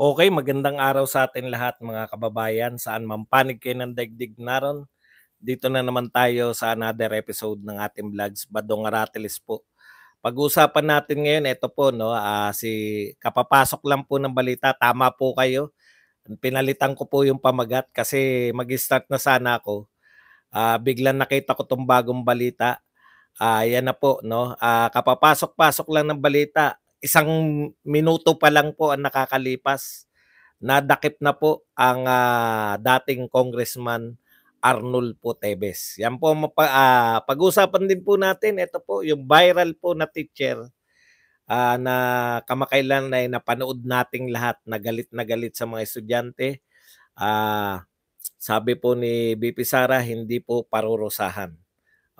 Okay, magandang araw sa atin lahat mga kababayan. Saan man panig kayo ng daigdig naron, dito na naman tayo sa another episode ng ating vlogs. Badong Aratilis po. Pag-usapan natin ngayon, ito po, no, uh, si kapapasok lang po ng balita. Tama po kayo. Pinalitan ko po yung pamagat kasi mag-start na sana ako. Uh, ah, biglang nakita ko tong bagong balita. Uh, yan na po, no? Uh, kapapasok-pasok lang ng balita isang minuto pa lang po ang nakakalipas, nadakip na po ang uh, dating congressman Arnold po Teves. Yan po, mapa, uh, ah, pag-usapan din po natin, ito po, yung viral po na teacher uh, na kamakailan ay napanood nating lahat na galit na galit sa mga estudyante. Uh, sabi po ni BP Sara, hindi po parurusahan.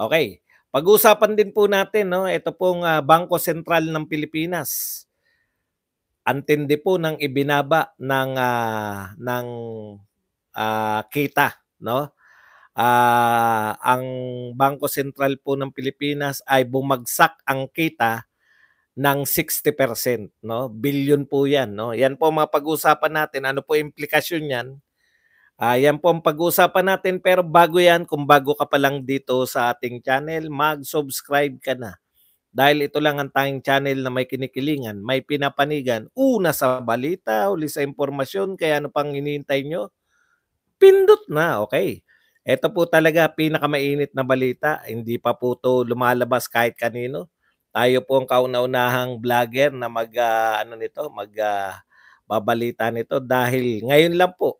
Okay. Pag-usapan din po natin, no, ito pong uh, Bangko Sentral ng Pilipinas. Antindi po ng ibinaba ng uh, ng uh, kita, no? Uh, ang Bangko Sentral po ng Pilipinas ay bumagsak ang kita ng 60%, no? Billion po 'yan, no? Yan po mga pag-usapan natin, ano po implikasyon niyan? Ayan ah, po ang pag-uusapan natin pero bago yan, kung bago ka pa lang dito sa ating channel, mag-subscribe ka na. Dahil ito lang ang tanging channel na may kinikilingan, may pinapanigan. Una sa balita, huli sa impormasyon, kaya ano pang hinihintay nyo? Pindot na, okay. Ito po talaga pinakamainit na balita. Hindi pa po to lumalabas kahit kanino. Tayo po ang kauna-unahang vlogger na mag, uh, ano nito, mag, uh, babalita nito dahil ngayon lang po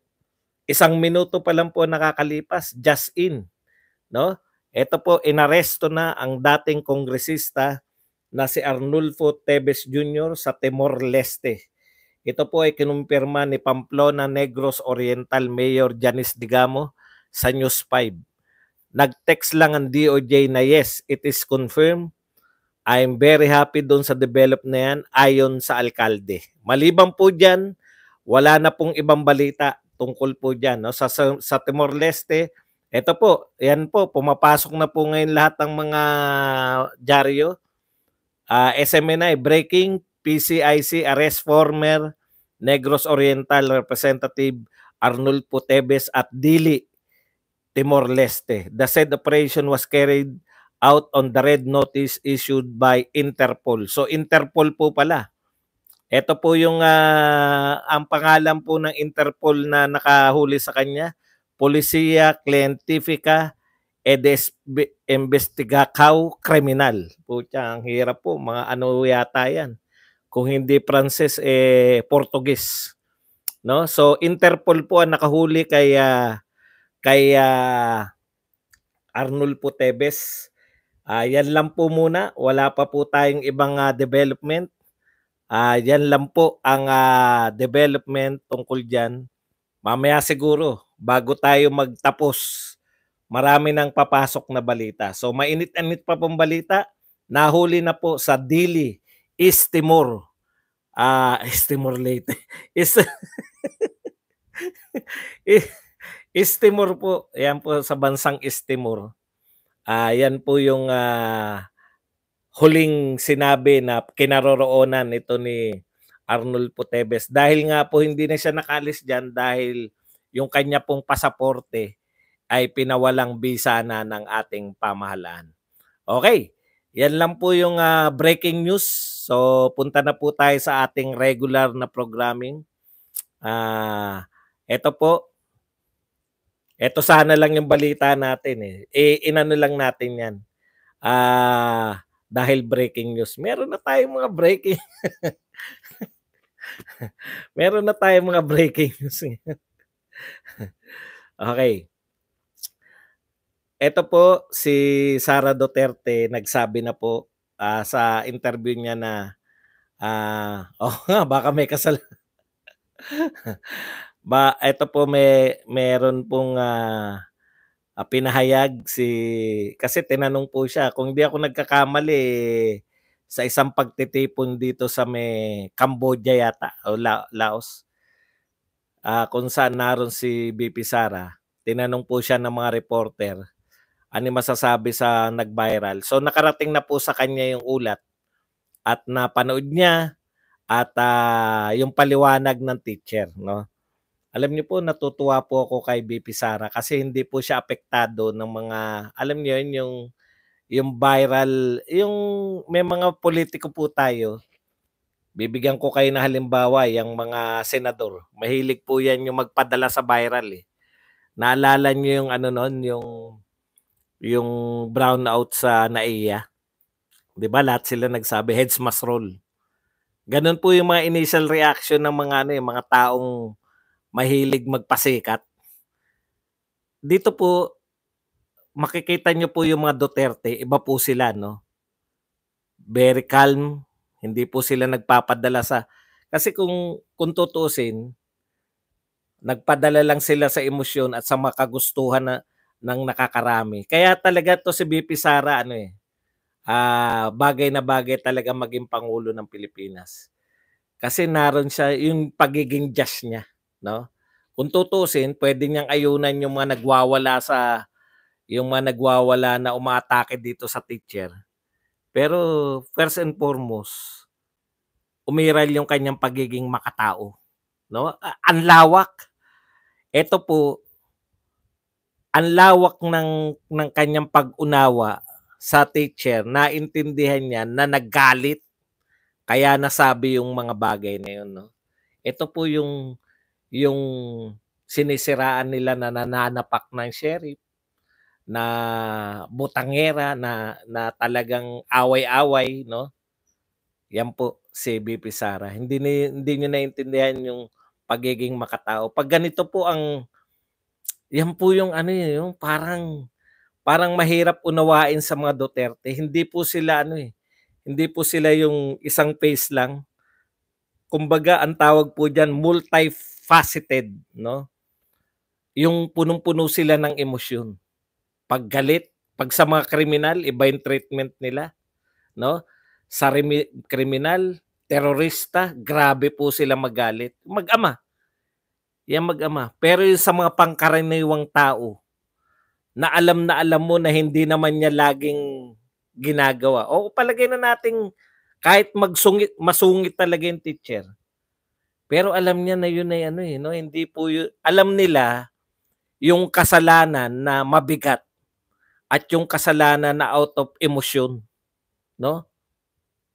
Isang minuto pa lang po nakakalipas, just in. No? Ito po, inaresto na ang dating kongresista na si Arnulfo Tevez Jr. sa Timor-Leste. Ito po ay kinumpirma ni Pamplona Negros Oriental Mayor Janice Digamo sa News 5. Nag-text lang ang DOJ na yes, it is confirmed. I'm very happy doon sa develop na yan ayon sa alkalde. Maliban po dyan, wala na pong ibang balita tungkol po dyan. No? Sa, sa, sa Timor-Leste, ito po, yan po, pumapasok na po ngayon lahat ng mga dyaryo. Uh, ah, SMNI, Breaking, PCIC, Arrest Former, Negros Oriental Representative Arnold Putebes at Dili, Timor-Leste. The said operation was carried out on the red notice issued by Interpol. So Interpol po pala ito po yung uh, ang pangalan po ng Interpol na nakahuli sa kanya, Policia Clientifica Edes Investigacao Criminal. Putya, ang hirap po. Mga ano yata yan. Kung hindi Frances, eh Portuguese. No? So, Interpol po ang nakahuli kay, uh, kay uh, ah, Arnold Puteves. Uh, yan lang po muna. Wala pa po tayong ibang uh, development Uh, yan lang po ang uh, development tungkol dyan. Mamaya siguro, bago tayo magtapos, marami nang papasok na balita. So mainit init pa pong balita, nahuli na po sa Dili, East Timor. Uh, East Timor late. East, East Timor po. Yan po sa bansang East Timor. Uh, yan po yung uh, huling sinabi na kinaroroonan ito ni Arnold Potebes. dahil nga po hindi na siya nakalis diyan dahil yung kanya pong pasaporte ay pinawalang bisa na ng ating pamahalaan. Okay, yan lang po yung uh, breaking news. So punta na po tayo sa ating regular na programming. Ah, uh, ito po. Ito sana lang yung balita natin eh. E, inano lang natin 'yan. Ah, uh, dahil breaking news. Meron na tayong mga breaking Meron na tayong mga breaking news. okay. Ito po si Sara Duterte nagsabi na po uh, sa interview niya na ah uh, oh nga baka may kasal. ba ito po may meron pong uh, uh, pinahayag si kasi tinanong po siya kung hindi ako nagkakamali sa isang pagtitipon dito sa may Cambodia yata o La- Laos uh, kung saan naroon si BP Sara tinanong po siya ng mga reporter ano masasabi sa nag-viral so nakarating na po sa kanya yung ulat at napanood niya at uh, yung paliwanag ng teacher no alam niyo po, natutuwa po ako kay BP Sara kasi hindi po siya apektado ng mga, alam niyo yun, yung, yung viral, yung may mga politiko po tayo. Bibigyan ko kayo na halimbawa, yung mga senador. Mahilig po yan yung magpadala sa viral eh. Naalala niyo yung ano noon, yung yung brownout sa NAIA. 'Di ba? Lahat sila nagsabi heads must roll. Ganun po yung mga initial reaction ng mga ano, yung eh, mga taong mahilig magpasikat. Dito po, makikita nyo po yung mga Duterte, iba po sila, no? Very calm, hindi po sila nagpapadala sa... Kasi kung, kung tutusin, nagpadala lang sila sa emosyon at sa mga kagustuhan na, ng nakakarami. Kaya talaga to si BP Sara, ano eh, uh, bagay na bagay talaga maging Pangulo ng Pilipinas. Kasi naroon siya yung pagiging just niya no? Kung tutusin, pwede niyang ayunan yung mga nagwawala sa yung mga nagwawala na umaatake dito sa teacher. Pero first and foremost, umiral yung kanyang pagiging makatao. No? Ang lawak. Ito po, ang lawak ng, ng kanyang pag-unawa sa teacher, na intindihan niya na naggalit. Kaya nasabi yung mga bagay na yun. No? Ito po yung yung sinisiraan nila na nananapak ng sheriff, na butangera, na, na talagang away-away, no? Yan po si BP Sara. Hindi, ni, hindi niyo naintindihan yung pagiging makatao. Pag ganito po ang, yan po yung ano yun, eh, yung parang, parang mahirap unawain sa mga Duterte. Hindi po sila ano eh, hindi po sila yung isang face lang. Kumbaga, ang tawag po diyan multi faceted, no? Yung punong-puno sila ng emosyon. Pag galit, pag sa mga kriminal, iba yung treatment nila, no? Sa remi- kriminal, terorista, grabe po sila magalit. Mag-ama. Yan mag-ama. Pero yung sa mga pangkaraniwang tao, na alam na alam mo na hindi naman niya laging ginagawa. O palagay na nating kahit magsungit, masungit talaga yung teacher, pero alam niya na yun ay ano eh, no? hindi po yun, alam nila yung kasalanan na mabigat at yung kasalanan na out of emotion, no?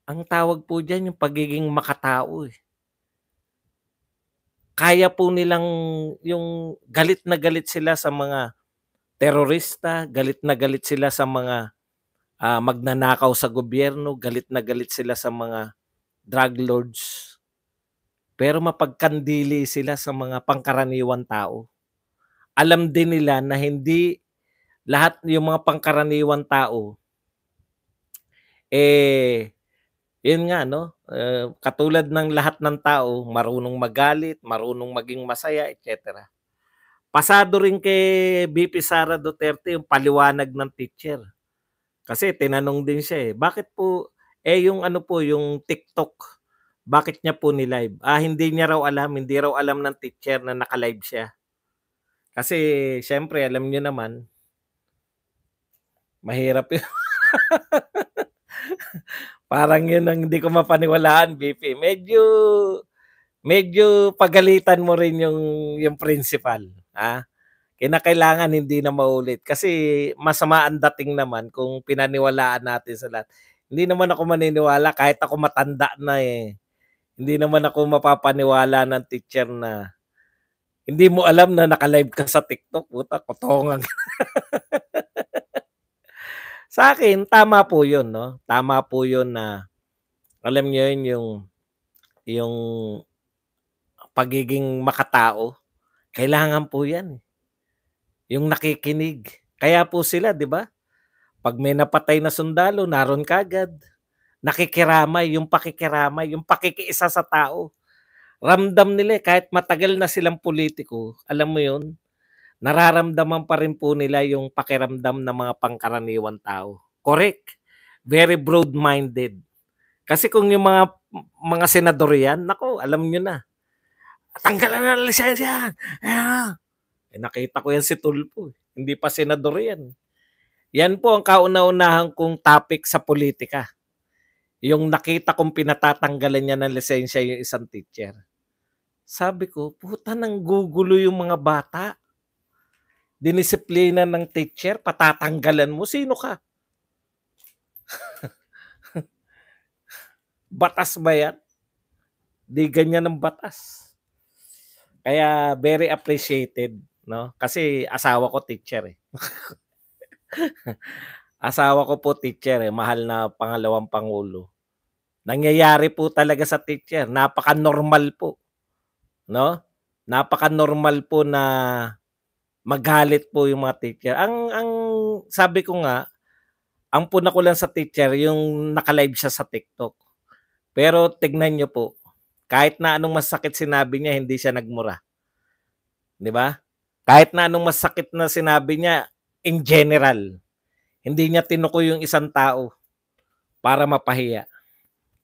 Ang tawag po diyan yung pagiging makatao eh. Kaya po nilang yung galit na galit sila sa mga terorista, galit na galit sila sa mga uh, magnanakaw sa gobyerno, galit na galit sila sa mga drug lords, pero mapagkandili sila sa mga pangkaraniwang tao. Alam din nila na hindi lahat yung mga pangkaraniwang tao eh yun nga no eh, katulad ng lahat ng tao marunong magalit marunong maging masaya etc pasado rin kay BP Sara Duterte yung paliwanag ng teacher kasi tinanong din siya eh bakit po eh yung ano po yung TikTok bakit niya po ni-live? Ah, hindi niya raw alam, hindi raw alam ng teacher na naka-live siya. Kasi, syempre, alam niyo naman, mahirap yun. Parang yun ang hindi ko mapaniwalaan, BP. Medyo, medyo pagalitan mo rin yung, yung principal. Ha? Ah? Kinakailangan hindi na maulit. Kasi masama ang dating naman kung pinaniwalaan natin sa lahat. Hindi naman ako maniniwala kahit ako matanda na eh hindi naman ako mapapaniwala ng teacher na hindi mo alam na naka-live ka sa TikTok. Puta, kotongan. sa akin, tama po yun, no? Tama po yun na alam niyo yun yung yung pagiging makatao. Kailangan po yan. Eh. Yung nakikinig. Kaya po sila, di ba? Pag may napatay na sundalo, naroon kagad. Ka nakikiramay, yung pakikiramay, yung pakikiisa sa tao. Ramdam nila eh, kahit matagal na silang politiko, alam mo yun, nararamdaman pa rin po nila yung pakiramdam ng mga pangkaraniwang tao. Correct. Very broad-minded. Kasi kung yung mga mga senador yan, nako, alam nyo na. Tanggalan na ng lisensya. Ah. Eh, nakita ko yan si Tulpo. Eh. Hindi pa senador yan. Yan po ang kauna-unahan kong topic sa politika. Yung nakita kong pinatatanggalan niya ng lisensya yung isang teacher. Sabi ko, puta nang gugulo yung mga bata. Dinisiplina ng teacher, patatanggalan mo. Sino ka? batas ba yan? Di ganyan ang batas. Kaya very appreciated, no? Kasi asawa ko teacher eh. asawa ko po teacher eh, mahal na pangalawang pangulo. Nangyayari po talaga sa teacher. Napaka-normal po. No? Napaka-normal po na magalit po yung mga teacher. Ang ang sabi ko nga, ang puna ko lang sa teacher yung naka-live siya sa TikTok. Pero tignan niyo po, kahit na anong masakit sinabi niya, hindi siya nagmura. 'Di ba? Kahit na anong masakit na sinabi niya in general, hindi niya tinukoy yung isang tao para mapahiya.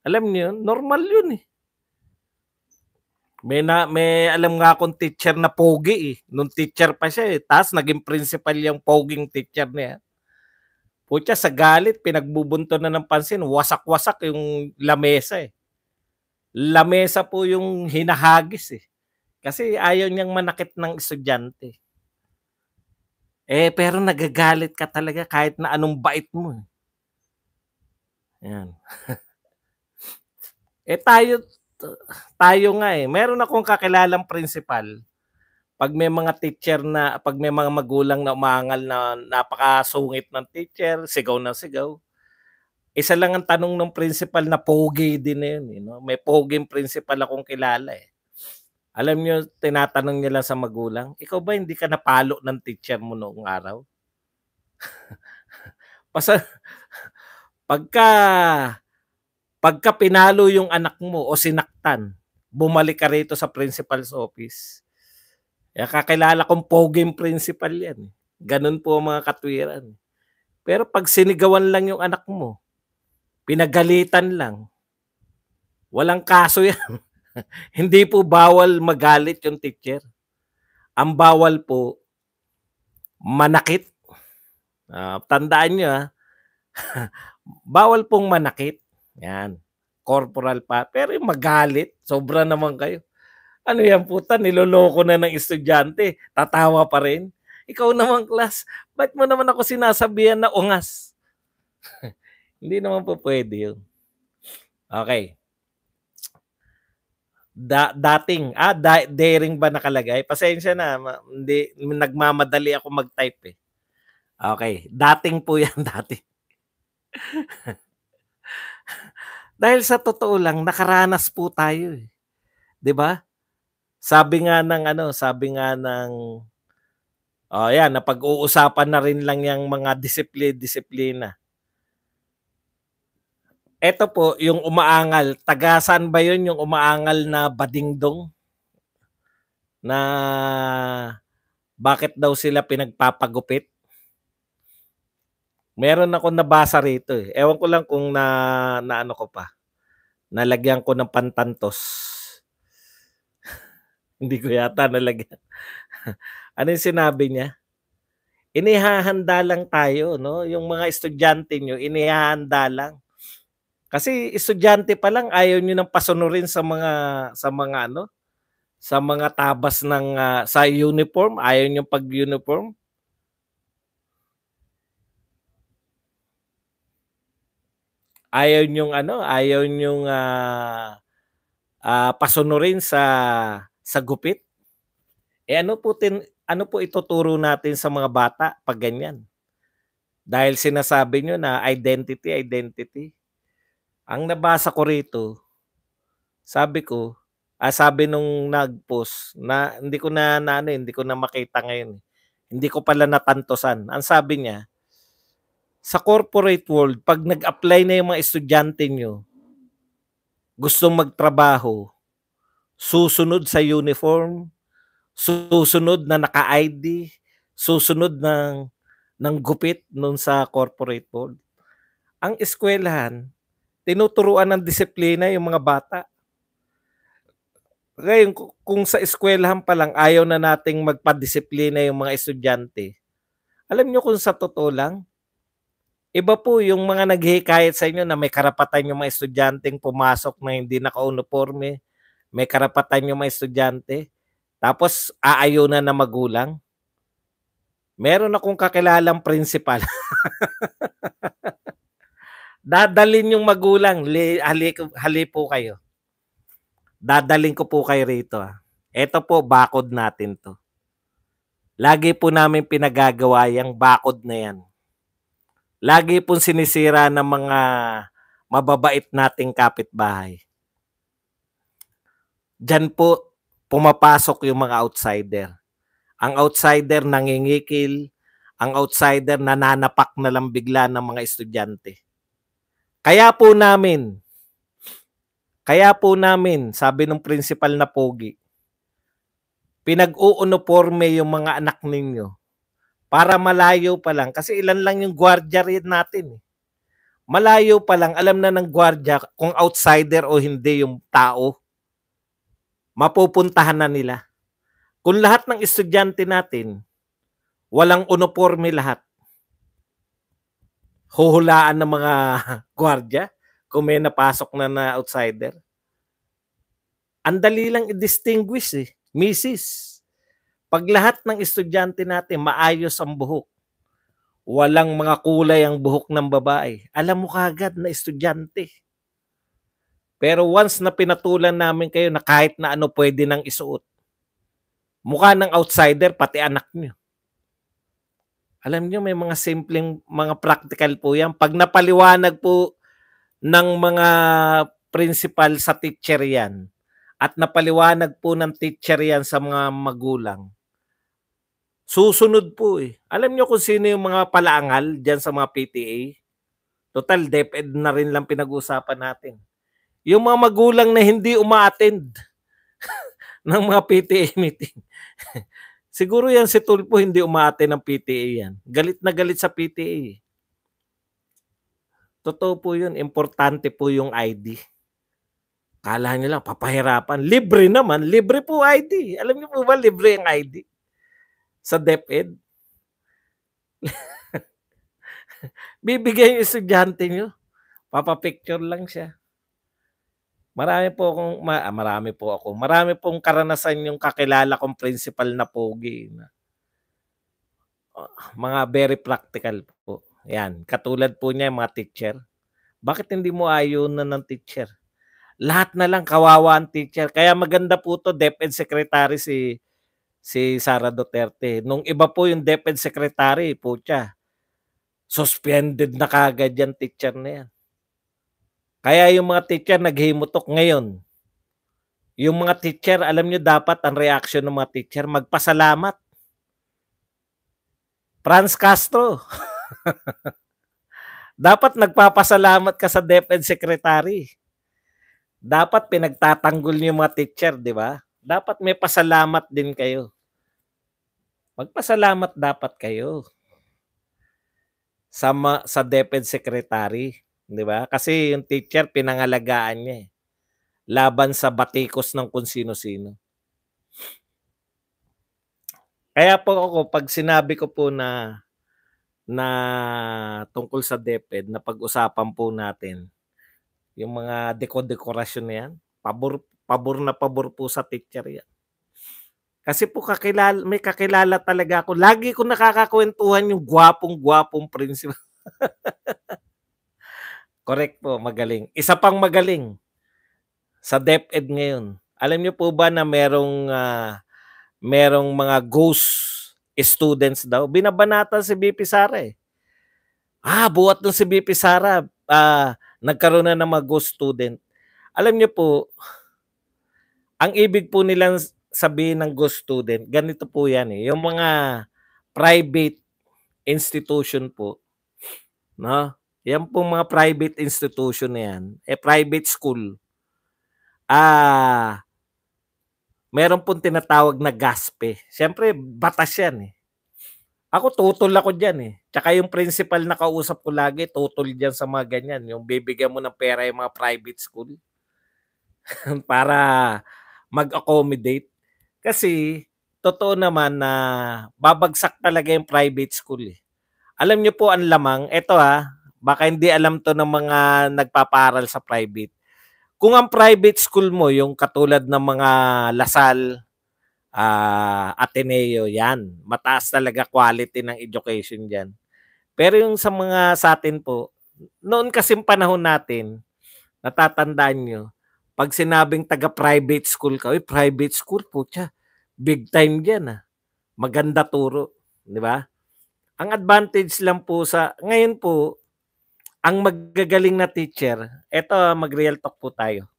Alam niyo, normal yun eh. May, na, may alam nga akong teacher na pogi eh. Nung teacher pa siya eh. Tapos naging principal yung poging teacher niya. Putya, sa galit, pinagbubunto na ng pansin. Wasak-wasak yung lamesa eh. Lamesa po yung hinahagis eh. Kasi ayaw niyang manakit ng estudyante. Eh, pero nagagalit ka talaga kahit na anong bait mo. Eh. Ayan. Eh tayo, tayo nga eh. Meron akong kakilalang principal. Pag may mga teacher na, pag may mga magulang na umangal na napakasungit ng teacher, sigaw na sigaw. Isa lang ang tanong ng principal na pogi din eh, you know? May poging principal akong kilala eh. Alam nyo, tinatanong niya lang sa magulang, ikaw ba hindi ka napalo ng teacher mo noong araw? Pasa, pagka Pagka pinalo yung anak mo o sinaktan, bumalik ka rito sa principal's office. Kaya kakilala kong poging principal yan. Eh. Ganun po ang mga katwiran. Pero pag sinigawan lang yung anak mo, pinagalitan lang, walang kaso yan. Hindi po bawal magalit yung teacher. Ang bawal po, manakit. Uh, tandaan nyo ha, ah. bawal pong manakit. Yan. Corporal pa. Pero yung magalit, sobra naman kayo. Ano yan puta, niloloko na ng estudyante. Tatawa pa rin. Ikaw naman class, ba't mo naman ako sinasabihan na ungas? Hindi naman po pwede yun. Okay. Da- dating, ah, da- daring ba nakalagay? Pasensya na, ma- hindi, nagmamadali ako mag-type eh. Okay, dating po yan, dating. Dahil sa totoo lang, nakaranas po tayo eh. 'Di ba? Sabi nga ng ano, sabi nga ng Oh, yan, napag-uusapan na rin lang yung mga disiplina-disiplina. Ito po, yung umaangal. Taga saan ba yun yung umaangal na badingdong? Na bakit daw sila pinagpapagupit? Meron ako nabasa rito eh. Ewan ko lang kung na, na ano ko pa. Nalagyan ko ng pantantos. Hindi ko yata nalagyan. ano yung sinabi niya? Inihahanda lang tayo, no? Yung mga estudyante nyo, inihahanda lang. Kasi estudyante pa lang ayaw niyo nang pasunurin sa mga sa mga ano, sa mga tabas ng uh, sa uniform, ayaw niyo pag-uniform. ayaw yung ano, ayaw yung uh, ah, uh, ah, pasunurin sa sa gupit. Eh ano po tin, ano po ituturo natin sa mga bata pag ganyan? Dahil sinasabi nyo na identity, identity. Ang nabasa ko rito, sabi ko, ah, sabi nung nag-post na hindi ko na, na ano, eh, hindi ko na makita ngayon. Eh. Hindi ko pala natantosan. Ang sabi niya, sa corporate world, pag nag-apply na yung mga estudyante nyo, gustong magtrabaho, susunod sa uniform, susunod na naka-ID, susunod ng, ng gupit nun sa corporate world. Ang eskwelahan, tinuturuan ng disiplina yung mga bata. Ngayon, kung sa eskwelahan pa lang ayaw na nating magpadisiplina yung mga estudyante, alam nyo kung sa totoo lang, Iba po yung mga naghihikayat sa inyo na may karapatan yung mga estudyanteng pumasok na hindi naka-uniforme. May karapatan yung mga estudyante. Tapos aayaw na na magulang. Meron akong kakilalang principal. Dadalin yung magulang. Hali, hali po kayo. Dadalin ko po kayo rito. Ito ah. po, bakod natin to. Lagi po namin pinagagawa yung bakod na yan lagi pong sinisira ng mga mababait nating kapitbahay. Diyan po pumapasok yung mga outsider. Ang outsider nangingikil, ang outsider nananapak na lang bigla ng mga estudyante. Kaya po namin, kaya po namin, sabi ng principal na pogi, pinag-uuniforme yung mga anak ninyo para malayo pa lang. Kasi ilan lang yung gwardiya rin natin. Eh. Malayo pa lang, alam na ng gwardiya kung outsider o hindi yung tao. Mapupuntahan na nila. Kung lahat ng estudyante natin, walang uniforme lahat. Huhulaan ng mga gwardiya kung may napasok na na outsider. Ang dali lang i-distinguish eh. Mrs. Pag lahat ng estudyante natin maayos ang buhok, walang mga kulay ang buhok ng babae, alam mo kagad na estudyante. Pero once na pinatulan namin kayo na kahit na ano pwede nang isuot, mukha ng outsider, pati anak niyo. Alam niyo may mga simpleng mga practical po yan. Pag napaliwanag po ng mga principal sa teacher yan, at napaliwanag po ng teacher yan sa mga magulang, Susunod po eh. Alam nyo kung sino yung mga palaangal dyan sa mga PTA? Total, DepEd na rin lang pinag-uusapan natin. Yung mga magulang na hindi umaattend ng mga PTA meeting. Siguro yan si Tulpo hindi umaattend ng PTA yan. Galit na galit sa PTA. Eh. Totoo po yun. Importante po yung ID. Kala nila, papahirapan. Libre naman. Libre po ID. Alam niyo po ba, libre ang ID? sa DepEd? Bibigay yung estudyante nyo. Papapicture lang siya. Marami po akong, ma, ah, marami po ako. Marami pong karanasan yung kakilala kong principal na pogi. Na, ah, mga very practical po. Yan. Katulad po niya yung mga teacher. Bakit hindi mo ayun na ng teacher? Lahat na lang kawawa ang teacher. Kaya maganda po to DepEd Secretary si si Sara Duterte. Nung iba po yung DepEd Secretary, putya, Suspended na kagad yan, teacher na yan. Kaya yung mga teacher naghimutok ngayon. Yung mga teacher, alam nyo dapat ang reaction ng mga teacher, magpasalamat. Franz Castro. dapat nagpapasalamat ka sa DepEd Secretary. Dapat pinagtatanggol niyo mga teacher, di ba? dapat may pasalamat din kayo. Magpasalamat dapat kayo sa ma- sa DepEd secretary, 'di ba? Kasi yung teacher pinangalagaan niya eh. laban sa batikos ng kung sino-sino. Kaya po ako pag sinabi ko po na na tungkol sa DepEd na pag-usapan po natin yung mga deko-dekorasyon na yan, pabor Pabor na pabor po sa teacher yan. Kasi po kakilala, may kakilala talaga ako. Lagi ko nakakakwentuhan yung gwapong-gwapong principal. Correct po, magaling. Isa pang magaling sa DepEd ngayon. Alam niyo po ba na merong uh, merong mga ghost students daw? Binabanata si BP Sara eh. Ah, buhat ng si BP Sara. Uh, nagkaroon na ng mga ghost student. Alam niyo po, ang ibig po nilang sabihin ng ghost student, ganito po yan eh. Yung mga private institution po, no? Yan pong mga private institution na yan, eh private school. Ah, meron pong tinatawag na gaspe. Siyempre, batas yan eh. Ako tutol ako dyan eh. Tsaka yung principal na kausap ko lagi, tutol dyan sa mga ganyan. Yung bibigyan mo ng pera yung mga private school. para mag-accommodate. Kasi totoo naman na babagsak talaga yung private school. Eh. Alam niyo po ang lamang, eto ha, baka hindi alam to ng mga nagpaparal sa private. Kung ang private school mo, yung katulad ng mga Lasal, uh, Ateneo, yan. Mataas talaga quality ng education dyan. Pero yung sa mga sa atin po, noon kasing panahon natin, natatandaan nyo, pag sinabing taga-private school ka, uy, private school po siya. Big time dyan ah. Maganda turo. Di ba? Ang advantage lang po sa, ngayon po, ang magagaling na teacher, eto ah, mag-real talk po tayo.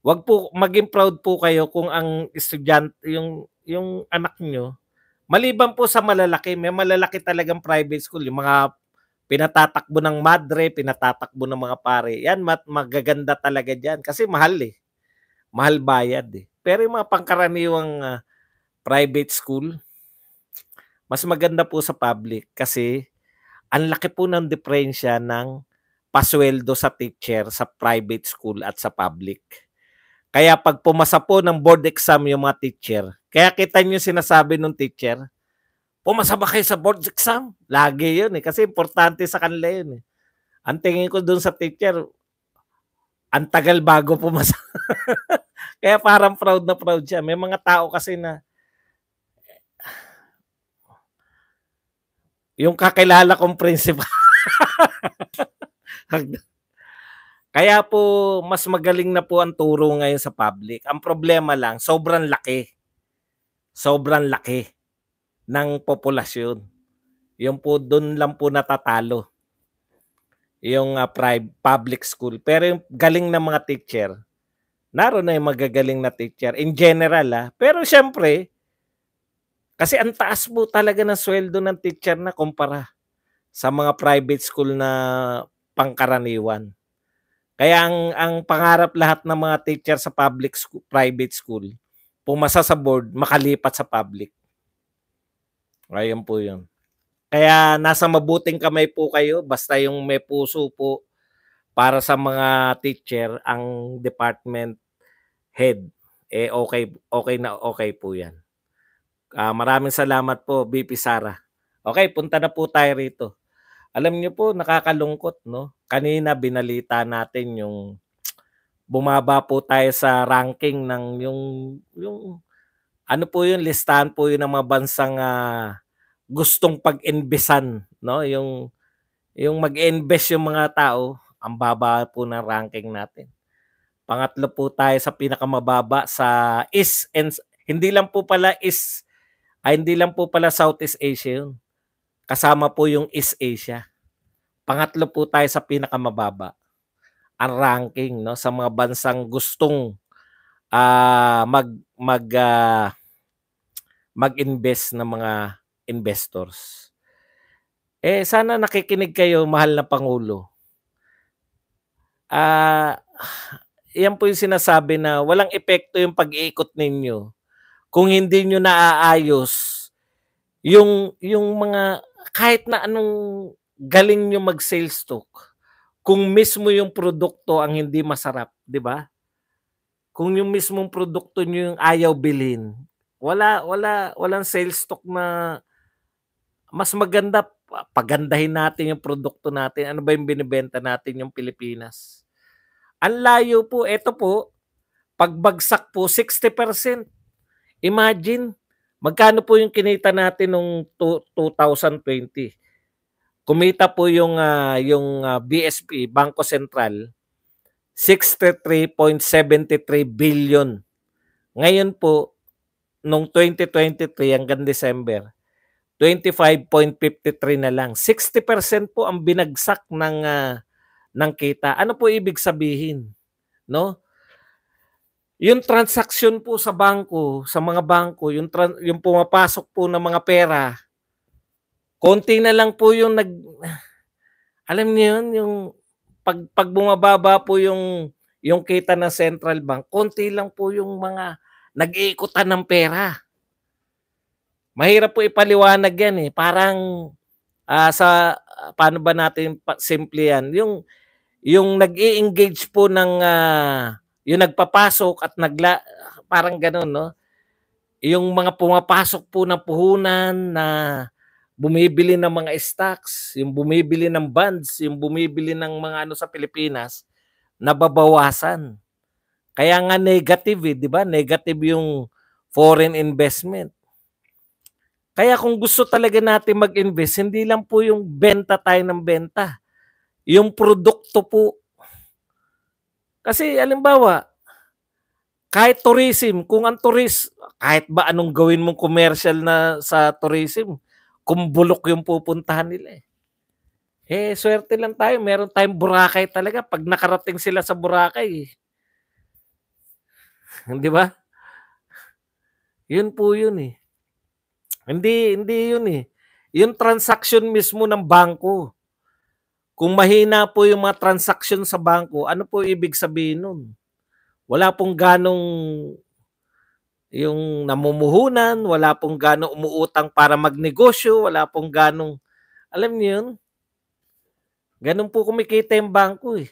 Huwag po maging proud po kayo kung ang estudyante, yung yung anak nyo, maliban po sa malalaki, may malalaki talagang private school, yung mga Pinatatakbo ng madre, pinatatakbo ng mga pare. Yan, magaganda talaga dyan. Kasi mahal eh. Mahal bayad eh. Pero yung mga pangkaraniwang uh, private school, mas maganda po sa public kasi ang laki po ng diferensya ng pasweldo sa teacher sa private school at sa public. Kaya pag pumasa po ng board exam yung mga teacher, kaya kita niyo sinasabi ng teacher, Pumasaba kayo sa board exam. Lagi yun eh. Kasi importante sa kanila yun eh. Ang tingin ko doon sa teacher, ang tagal bago pumasa. Kaya parang proud na proud siya. May mga tao kasi na yung kakilala kong principal. Kaya po, mas magaling na po ang turo ngayon sa public. Ang problema lang, sobrang laki. Sobrang laki ng populasyon. Yung po doon lang po natatalo yung uh, ah, private public school. Pero yung galing ng mga teacher, naroon na yung magagaling na teacher in general ah. Pero siyempre, kasi ang taas po talaga ng sweldo ng teacher na kumpara sa mga private school na pangkaraniwan. Kaya ang ang pangarap lahat ng mga teacher sa public school, private school, pumasa sa board, makalipat sa public. Ayan po yun. Kaya nasa mabuting kamay po kayo basta yung may puso po para sa mga teacher ang department head eh okay okay na okay po 'yan. Uh, maraming salamat po BP Sara. Okay, punta na po tayo rito. Alam niyo po nakakalungkot no. Kanina binalita natin yung bumaba po tayo sa ranking ng yung yung ano po yung listahan po yung ng mga bansang uh, gustong pag invest no? Yung yung mag-invest yung mga tao, ang baba po ng ranking natin. Pangatlo po tayo sa pinakamababa sa is and hindi lang po pala is ay ah, hindi lang po pala Southeast Asia yun. Kasama po yung East Asia. Pangatlo po tayo sa pinakamababa ang ranking no sa mga bansang gustong uh, mag mag uh, mag-invest ng mga investors. Eh, sana nakikinig kayo, mahal na Pangulo. Ah, uh, yan po yung sinasabi na walang epekto yung pag-iikot ninyo kung hindi niyo naaayos yung, yung mga kahit na anong galing niyo mag-sales talk kung mismo yung produkto ang hindi masarap, di ba? Kung yung mismong produkto niyo yung ayaw bilhin, wala, wala, walang sales stock na mas maganda pagandahin natin yung produkto natin. Ano ba yung binibenta natin yung Pilipinas? Ang layo po, ito po, pagbagsak po, 60%. Imagine, magkano po yung kinita natin nung 2020? Kumita po yung, uh, yung uh, ah, BSP, Bangko Sentral, 63.73 billion. Ngayon po, nung 2023 hanggang December, 25.53 na lang. 60% po ang binagsak ng uh, ng kita. Ano po ibig sabihin? No? Yung transaction po sa bangko, sa mga bangko, yung tran- yung pumapasok po ng mga pera, konti na lang po yung nag Alam niyo yun, yung pag pag bumababa po yung yung kita ng central bank, konti lang po yung mga nag-iikutan ng pera. Mahirap po ipaliwanag yan eh. Parang uh, sa paano ba natin simple yan? Yung yung nag-engage po ng uh, yung nagpapasok at nagla parang ganun no. Yung mga pumapasok po ng puhunan na bumibili ng mga stocks, yung bumibili ng bonds, yung bumibili ng mga ano sa Pilipinas, nababawasan. Kaya nga negative eh, di ba? Negative yung foreign investment. Kaya kung gusto talaga natin mag-invest, hindi lang po yung benta tayo ng benta. Yung produkto po. Kasi alimbawa, kahit tourism, kung ang tourist, kahit ba anong gawin mong commercial na sa tourism, kung bulok yung pupuntahan nila eh. Eh, swerte lang tayo. Meron tayong Boracay talaga. Pag nakarating sila sa Boracay, hindi ba? Yun po yun eh. Hindi, hindi yun eh. Yung transaction mismo ng bangko. Kung mahina po yung mga transaction sa bangko, ano po ibig sabihin nun? Wala pong ganong yung namumuhunan, wala pong ganong umuutang para magnegosyo, wala pong ganong, alam niyo yun? Ganon po kumikita yung bangko eh.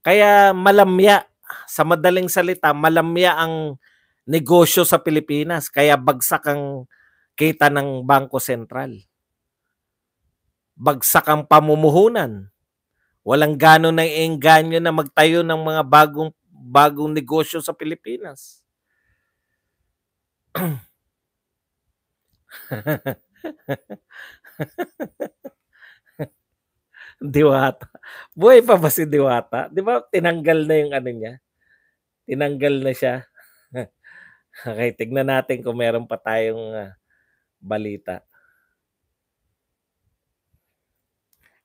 Kaya malamya sa madaling salita, malamya ang negosyo sa Pilipinas kaya bagsak ang kita ng Bangko Sentral. Bagsak ang pamumuhunan. Walang gano'n na engganyo na magtayo ng mga bagong bagong negosyo sa Pilipinas. Diwata. Buhay pa ba si Diwata? Di ba tinanggal na yung ano niya? Tinanggal na siya. okay, tignan natin kung meron pa tayong uh, balita.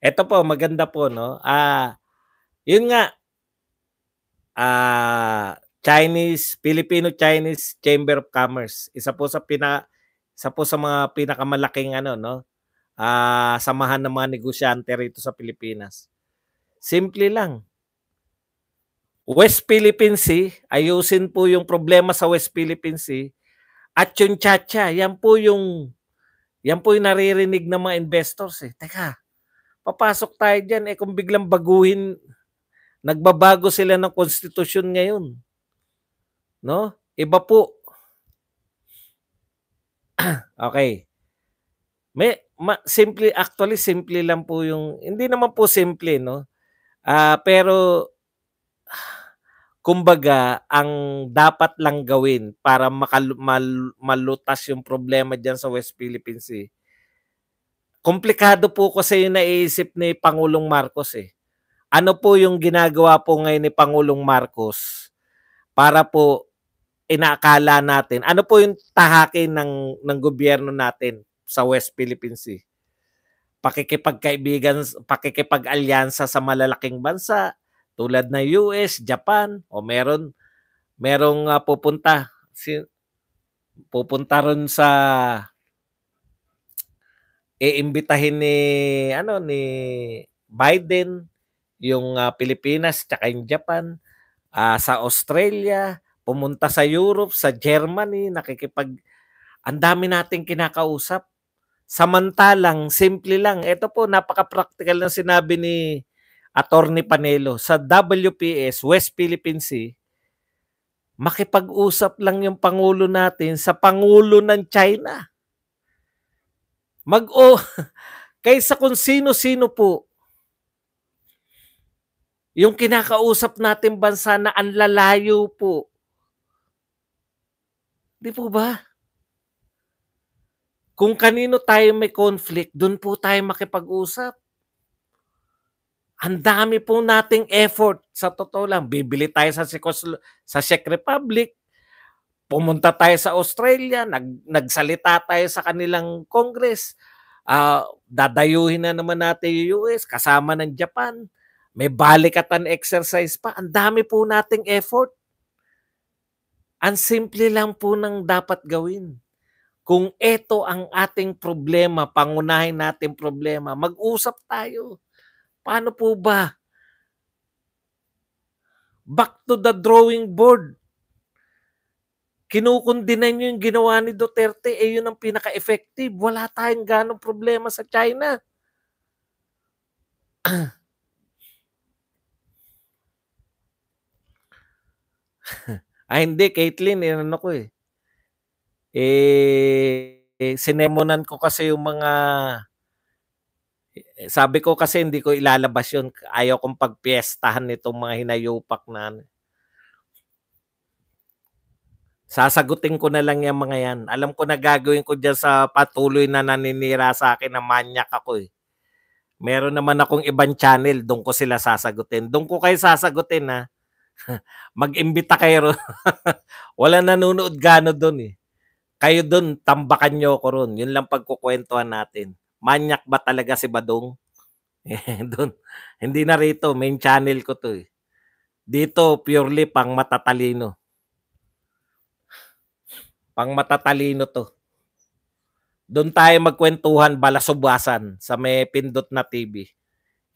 Ito po, maganda po, no? Ah, yun nga. Ah, Chinese, Filipino-Chinese Chamber of Commerce. Isa po sa pina isa po sa mga pinakamalaking ano, no? uh, samahan ng mga negosyante rito sa Pilipinas. Simple lang. West Philippine Sea, ayusin po yung problema sa West Philippine Sea. At yung chacha, yan po yung yan po yung naririnig ng mga investors eh. Teka, papasok tayo diyan eh kung biglang baguhin nagbabago sila ng konstitusyon ngayon. No? Iba po. okay. May ma, simple actually simple lang po yung hindi naman po simple no. Ah uh, pero kumbaga ang dapat lang gawin para makal- mal- malutas yung problema diyan sa West Philippine Sea. Komplikado po kasi yung naiisip ni Pangulong Marcos eh. Ano po yung ginagawa po ngayon ni Pangulong Marcos para po inaakala natin? Ano po yung tahakin ng ng gobyerno natin sa West Philippine Sea. Pakikipagkaibigan, pakikipag-alyansa sa malalaking bansa tulad na US, Japan o meron merong uh, pupunta si, pupunta ron sa iimbitahin ni ano ni Biden yung uh, Pilipinas tsaka yung Japan uh, sa Australia pumunta sa Europe sa Germany nakikipag ang dami nating kinakausap Samantalang, simple lang. Ito po, napaka-practical na sinabi ni Attorney Panelo. Sa WPS, West Philippine Sea, makipag-usap lang yung Pangulo natin sa Pangulo ng China. Mag-o, kaysa kung sino-sino po, yung kinakausap natin bansa na ang lalayo po. Di po ba? Kung kanino tayo may conflict, doon po tayo makipag-usap. Ang dami po nating effort. Sa totoo lang, bibili tayo sa, Sikoslo- sa Czech Republic, pumunta tayo sa Australia, nag, nagsalita tayo sa kanilang Congress, uh, dadayuhin na naman natin yung US, kasama ng Japan, may balikatan exercise pa. Ang dami po nating effort. Ang simple lang po ng dapat gawin. Kung ito ang ating problema, pangunahin natin problema, mag-usap tayo. Paano po ba? Back to the drawing board. Kinukundinan nyo yung ginawa ni Duterte, eh yun ang pinaka-effective. Wala tayong ganong problema sa China. ah, hindi, Caitlin, inano ko eh eh, sinemonan ko kasi yung mga eh, sabi ko kasi hindi ko ilalabas yun. Ayaw kong pagpiestahan nitong mga hinayupak na ano. Sasagutin ko na lang yung mga yan. Alam ko na gagawin ko dyan sa patuloy na naninira sa akin na manyak ako eh. Meron naman akong ibang channel, doon ko sila sasagutin. Doon ko kayo sasagutin ha. Mag-imbita kayo. Wala nanonood gano doon eh. Kayo doon, tambakan nyo ko ron. Yun lang pagkukwentuhan natin. Manyak ba talaga si Badong? Eh, doon. Hindi na rito. Main channel ko to eh. Dito, purely pang matatalino. Pang matatalino to. Doon tayo magkwentuhan balasubasan sa may pindot na TV.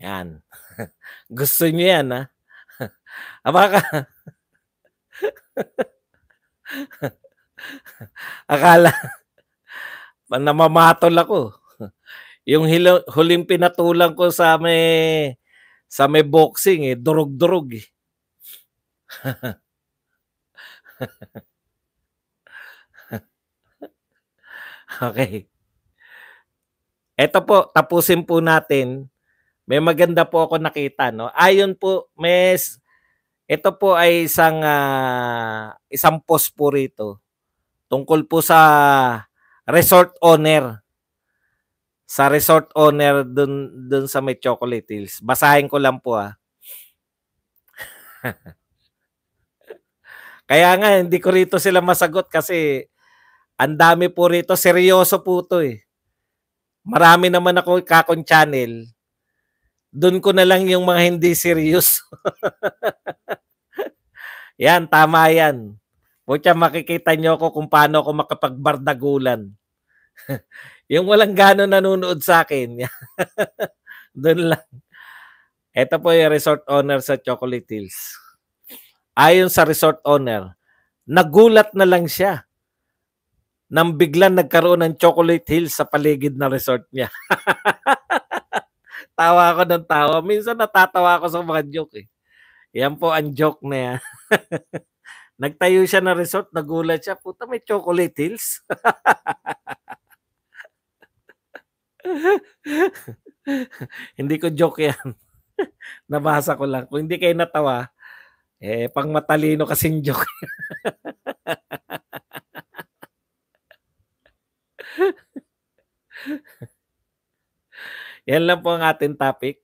Yan. Gusto nyo yan, ha? Abaka. Akala, namamatol ako. Yung hilo, huling pinatulang ko sa may, sa may boxing, eh, durog-durog. Eh. okay. Ito po, tapusin po natin. May maganda po ako nakita, no? Ayon po, mes ito po ay isang uh, isang post po rito tungkol po sa resort owner. Sa resort owner dun, dun sa may chocolate hills. Basahin ko lang po ah. Kaya nga hindi ko rito sila masagot kasi ang dami po rito. Seryoso po to eh. Marami naman ako kakon channel. Doon ko na lang yung mga hindi serious. yan, tama yan. Pucha, makikita nyo ko kung paano ako makapagbardagulan. yung walang gano nanonood sa akin. Doon lang. Ito po yung resort owner sa Chocolate Hills. Ayon sa resort owner, nagulat na lang siya nang biglang nagkaroon ng Chocolate Hills sa paligid ng resort niya. tawa ako ng tawa. Minsan natatawa ako sa mga joke eh. Yan po ang joke na yan. Nagtayo siya ng resort, nagulat siya, puta may chocolate hills. hindi ko joke yan. Nabasa ko lang. Kung hindi kayo natawa, eh, pang matalino kasing joke. yan lang po ang ating topic.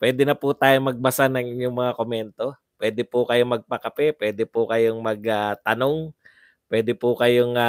Pwede na po tayo magbasa ng inyong mga komento. Pwede po kayong magpakape, pwede po kayong magtanong, ah, uh, pwede po kayong uh,